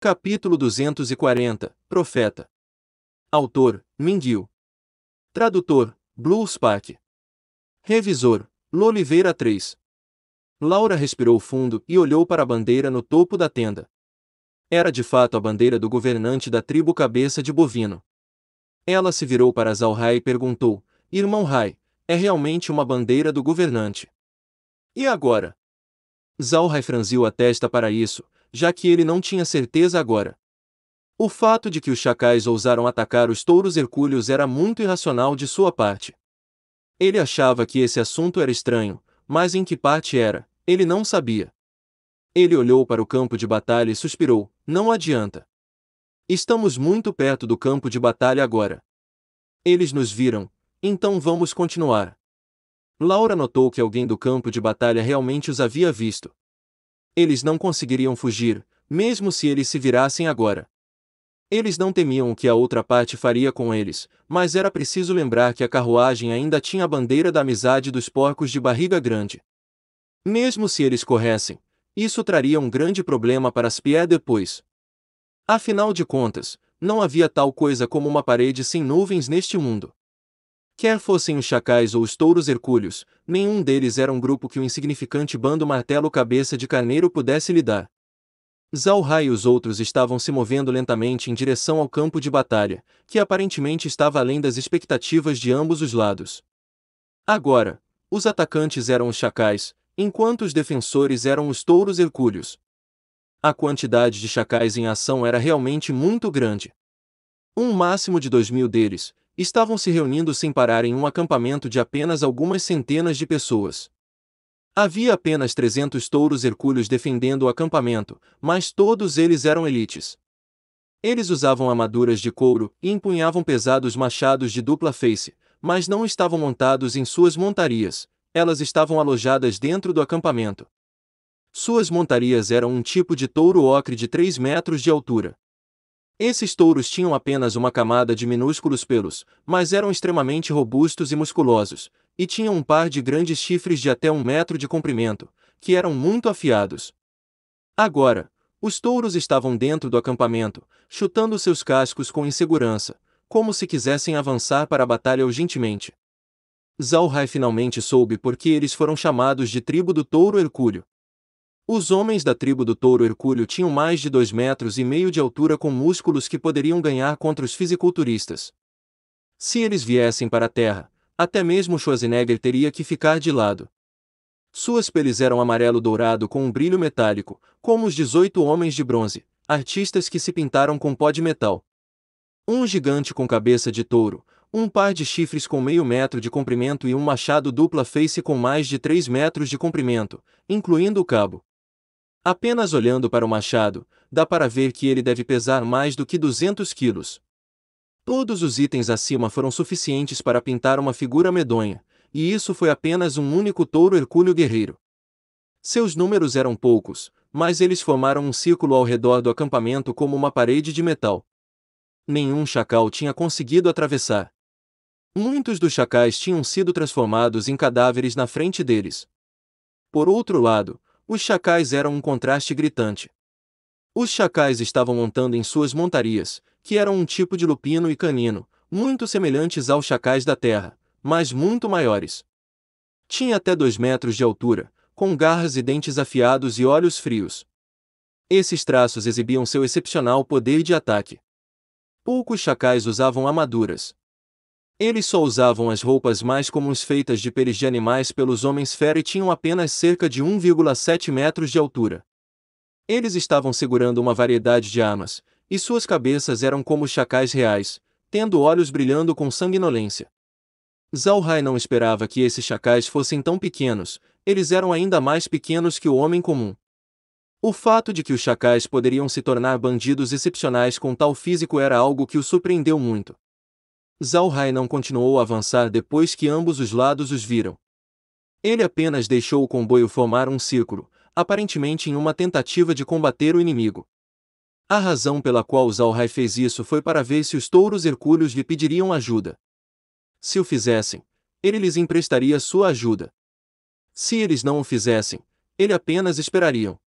Capítulo 240 Profeta. Autor: Mindil. Tradutor: Blue Spark. Revisor: Loliveira 3. Laura respirou fundo e olhou para a bandeira no topo da tenda. Era de fato a bandeira do governante da tribo Cabeça de Bovino. Ela se virou para Zalhai e perguntou: Irmão Rai, é realmente uma bandeira do governante. E agora? Zalhai franziu a testa para isso, já que ele não tinha certeza agora. O fato de que os chacais ousaram atacar os touros hercúleos era muito irracional de sua parte. Ele achava que esse assunto era estranho, mas em que parte era, ele não sabia. Ele olhou para o campo de batalha e suspirou: Não adianta. Estamos muito perto do campo de batalha agora. Eles nos viram, então vamos continuar. Laura notou que alguém do campo de batalha realmente os havia visto eles não conseguiriam fugir, mesmo se eles se virassem agora. Eles não temiam o que a outra parte faria com eles, mas era preciso lembrar que a carruagem ainda tinha a bandeira da amizade dos porcos de barriga grande. Mesmo se eles corressem, isso traria um grande problema para Spier depois. Afinal de contas, não havia tal coisa como uma parede sem nuvens neste mundo. Quer fossem os chacais ou os touros hercúleos, nenhum deles era um grupo que o insignificante bando martelo-cabeça de carneiro pudesse lidar. Zalhai e os outros estavam se movendo lentamente em direção ao campo de batalha, que aparentemente estava além das expectativas de ambos os lados. Agora, os atacantes eram os chacais, enquanto os defensores eram os touros hercúleos. A quantidade de chacais em ação era realmente muito grande. Um máximo de dois mil deles, estavam se reunindo sem parar em um acampamento de apenas algumas centenas de pessoas. Havia apenas 300 touros hercúleos defendendo o acampamento, mas todos eles eram elites. Eles usavam armaduras de couro e empunhavam pesados machados de dupla face, mas não estavam montados em suas montarias, elas estavam alojadas dentro do acampamento. Suas montarias eram um tipo de touro ocre de 3 metros de altura. Esses touros tinham apenas uma camada de minúsculos pelos, mas eram extremamente robustos e musculosos, e tinham um par de grandes chifres de até um metro de comprimento, que eram muito afiados. Agora, os touros estavam dentro do acampamento, chutando seus cascos com insegurança, como se quisessem avançar para a batalha urgentemente. Zalhai finalmente soube por que eles foram chamados de tribo do touro hercúleo. Os homens da tribo do touro hercúleo tinham mais de dois metros e meio de altura com músculos que poderiam ganhar contra os fisiculturistas. Se eles viessem para a Terra, até mesmo Schwarzenegger teria que ficar de lado. Suas peles eram amarelo-dourado com um brilho metálico, como os 18 homens de bronze, artistas que se pintaram com pó de metal. Um gigante com cabeça de touro, um par de chifres com meio metro de comprimento e um machado dupla face com mais de 3 metros de comprimento, incluindo o cabo. Apenas olhando para o machado, dá para ver que ele deve pesar mais do que 200 quilos. Todos os itens acima foram suficientes para pintar uma figura medonha, e isso foi apenas um único touro hercúleo guerreiro. Seus números eram poucos, mas eles formaram um círculo ao redor do acampamento como uma parede de metal. Nenhum chacal tinha conseguido atravessar. Muitos dos chacais tinham sido transformados em cadáveres na frente deles. Por outro lado, os chacais eram um contraste gritante. Os chacais estavam montando em suas montarias, que eram um tipo de lupino e canino, muito semelhantes aos chacais da terra, mas muito maiores. Tinha até dois metros de altura, com garras e dentes afiados e olhos frios. Esses traços exibiam seu excepcional poder de ataque. Poucos chacais usavam armaduras, eles só usavam as roupas mais comuns feitas de peles de animais pelos homens fera e tinham apenas cerca de 1,7 metros de altura. Eles estavam segurando uma variedade de armas, e suas cabeças eram como chacais reais, tendo olhos brilhando com sanguinolência. Zalhai não esperava que esses chacais fossem tão pequenos, eles eram ainda mais pequenos que o homem comum. O fato de que os chacais poderiam se tornar bandidos excepcionais com tal físico era algo que o surpreendeu muito. Zhao Hai não continuou a avançar depois que ambos os lados os viram. Ele apenas deixou o comboio formar um círculo, aparentemente em uma tentativa de combater o inimigo. A razão pela qual Zhao Hai fez isso foi para ver se os touros hercúleos lhe pediriam ajuda. Se o fizessem, ele lhes emprestaria sua ajuda. Se eles não o fizessem, ele apenas esperariam.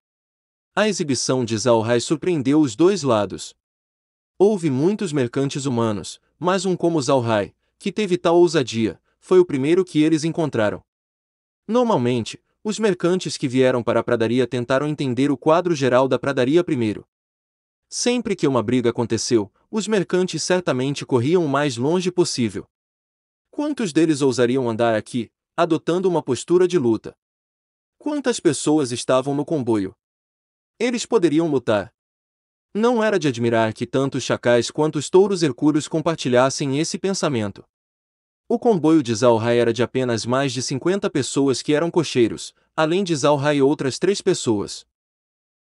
A exibição de Zhao Hai surpreendeu os dois lados. Houve muitos mercantes humanos, mas um como Zalhai, que teve tal ousadia, foi o primeiro que eles encontraram. Normalmente, os mercantes que vieram para a pradaria tentaram entender o quadro geral da pradaria primeiro. Sempre que uma briga aconteceu, os mercantes certamente corriam o mais longe possível. Quantos deles ousariam andar aqui, adotando uma postura de luta? Quantas pessoas estavam no comboio? Eles poderiam lutar, não era de admirar que tanto os chacais quanto os touros hercúleos compartilhassem esse pensamento. O comboio de Zalhai era de apenas mais de 50 pessoas que eram cocheiros, além de Zalhai outras três pessoas.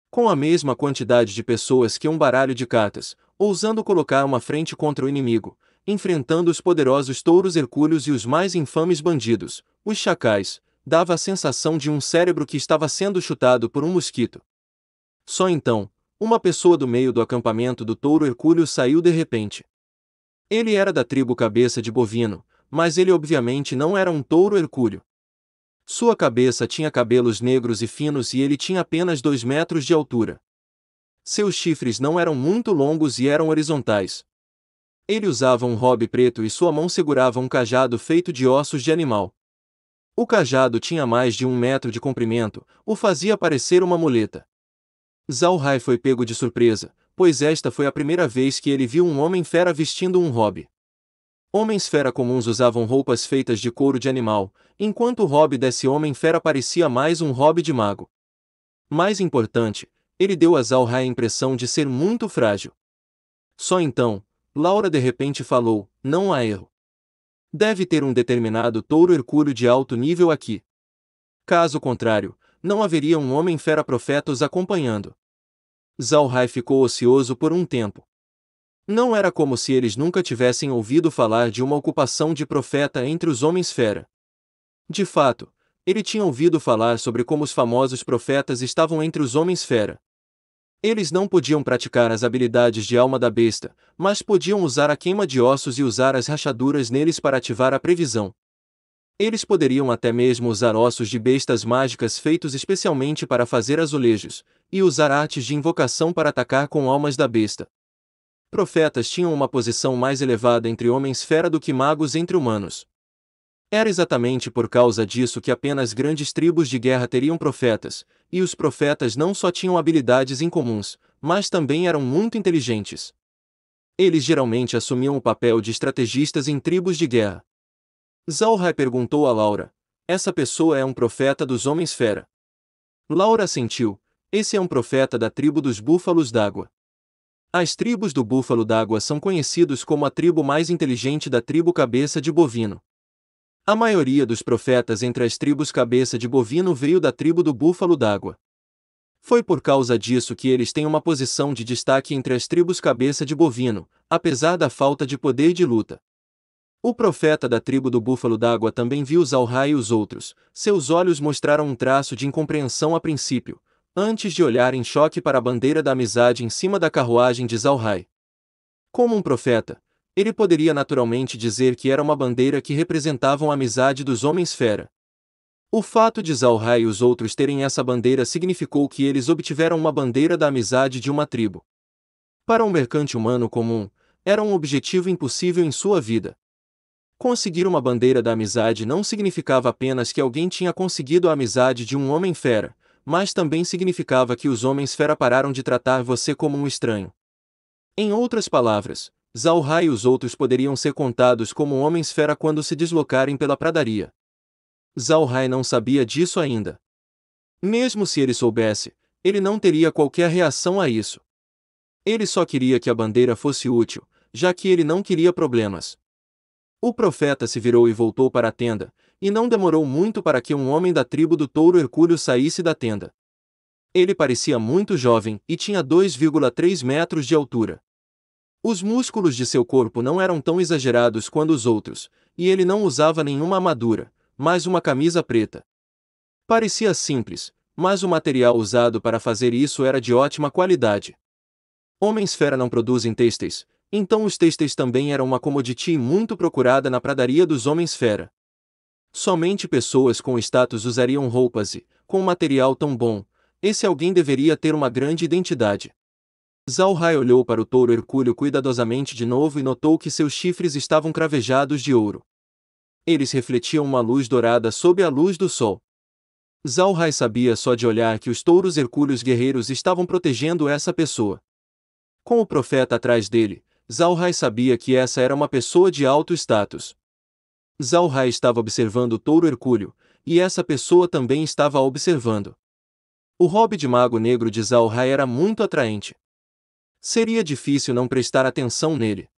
Com a mesma quantidade de pessoas que um baralho de cartas, ousando colocar uma frente contra o inimigo, enfrentando os poderosos touros hercúleos e os mais infames bandidos, os chacais, dava a sensação de um cérebro que estava sendo chutado por um mosquito. Só então, uma pessoa do meio do acampamento do touro Hercúleo saiu de repente. Ele era da tribo cabeça de bovino, mas ele obviamente não era um touro Hercúleo. Sua cabeça tinha cabelos negros e finos e ele tinha apenas dois metros de altura. Seus chifres não eram muito longos e eram horizontais. Ele usava um robe preto e sua mão segurava um cajado feito de ossos de animal. O cajado tinha mais de um metro de comprimento, o fazia parecer uma muleta. Zalhai foi pego de surpresa, pois esta foi a primeira vez que ele viu um homem fera vestindo um hobby. Homens fera comuns usavam roupas feitas de couro de animal, enquanto o hobby desse homem fera parecia mais um hobby de mago. Mais importante, ele deu a Zalhai a impressão de ser muito frágil. Só então, Laura de repente falou, não há erro. Deve ter um determinado touro hercúleo de alto nível aqui. Caso contrário, não haveria um homem fera profeta os acompanhando. Zalhai ficou ocioso por um tempo. Não era como se eles nunca tivessem ouvido falar de uma ocupação de profeta entre os homens fera. De fato, ele tinha ouvido falar sobre como os famosos profetas estavam entre os homens fera. Eles não podiam praticar as habilidades de alma da besta, mas podiam usar a queima de ossos e usar as rachaduras neles para ativar a previsão. Eles poderiam até mesmo usar ossos de bestas mágicas feitos especialmente para fazer azulejos, e usar artes de invocação para atacar com almas da besta. Profetas tinham uma posição mais elevada entre homens fera do que magos entre humanos. Era exatamente por causa disso que apenas grandes tribos de guerra teriam profetas, e os profetas não só tinham habilidades incomuns, mas também eram muito inteligentes. Eles geralmente assumiam o papel de estrategistas em tribos de guerra. Zalhai perguntou a Laura. Essa pessoa é um profeta dos homens fera. Laura assentiu. Esse é um profeta da tribo dos búfalos d'água. As tribos do búfalo d'água são conhecidos como a tribo mais inteligente da tribo cabeça de bovino. A maioria dos profetas entre as tribos cabeça de bovino veio da tribo do búfalo d'água. Foi por causa disso que eles têm uma posição de destaque entre as tribos cabeça de bovino, apesar da falta de poder de luta. O profeta da tribo do búfalo d'água também viu Zalrai e os outros, seus olhos mostraram um traço de incompreensão a princípio, antes de olhar em choque para a bandeira da amizade em cima da carruagem de Zalrai. Como um profeta, ele poderia naturalmente dizer que era uma bandeira que representava a amizade dos homens fera. O fato de Zalrai e os outros terem essa bandeira significou que eles obtiveram uma bandeira da amizade de uma tribo. Para um mercante humano comum, era um objetivo impossível em sua vida, Conseguir uma bandeira da amizade não significava apenas que alguém tinha conseguido a amizade de um homem fera, mas também significava que os homens fera pararam de tratar você como um estranho. Em outras palavras, Zalhai e os outros poderiam ser contados como homens fera quando se deslocarem pela pradaria. Zalhai não sabia disso ainda. Mesmo se ele soubesse, ele não teria qualquer reação a isso. Ele só queria que a bandeira fosse útil, já que ele não queria problemas. O profeta se virou e voltou para a tenda, e não demorou muito para que um homem da tribo do touro Hercúleo saísse da tenda. Ele parecia muito jovem e tinha 2,3 metros de altura. Os músculos de seu corpo não eram tão exagerados quanto os outros, e ele não usava nenhuma armadura, mas uma camisa preta. Parecia simples, mas o material usado para fazer isso era de ótima qualidade. Homens fera não produzem têxteis, então os têxteis também eram uma commodity muito procurada na pradaria dos homens fera. Somente pessoas com status usariam roupas e, com um material tão bom, esse alguém deveria ter uma grande identidade. Zalhai olhou para o touro hercúleo cuidadosamente de novo e notou que seus chifres estavam cravejados de ouro. Eles refletiam uma luz dourada sob a luz do sol. Zalhai sabia só de olhar que os touros hercúleos guerreiros estavam protegendo essa pessoa. Com o profeta atrás dele, Zalhai sabia que essa era uma pessoa de alto status. Zalhai estava observando o touro hercúleo, e essa pessoa também estava observando. O hobby de mago negro de Zalhai era muito atraente. Seria difícil não prestar atenção nele.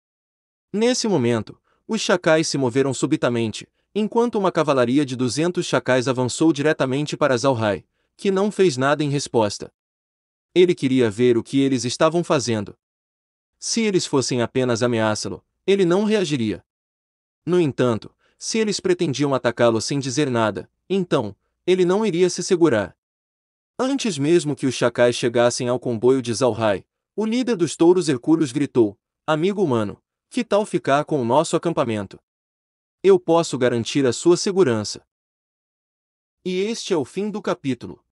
Nesse momento, os chacais se moveram subitamente, enquanto uma cavalaria de 200 chacais avançou diretamente para Zalhai, que não fez nada em resposta. Ele queria ver o que eles estavam fazendo. Se eles fossem apenas ameaçá-lo, ele não reagiria. No entanto, se eles pretendiam atacá-lo sem dizer nada, então, ele não iria se segurar. Antes mesmo que os chacais chegassem ao comboio de Zalhai, o líder dos touros hercúleos gritou: Amigo humano, que tal ficar com o nosso acampamento? Eu posso garantir a sua segurança. E este é o fim do capítulo.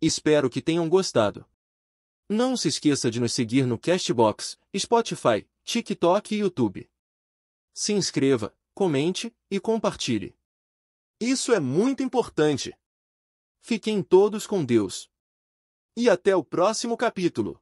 Espero que tenham gostado. Não se esqueça de nos seguir no Castbox, Spotify, TikTok e YouTube. Se inscreva, comente e compartilhe. Isso é muito importante. Fiquem todos com Deus. E até o próximo capítulo.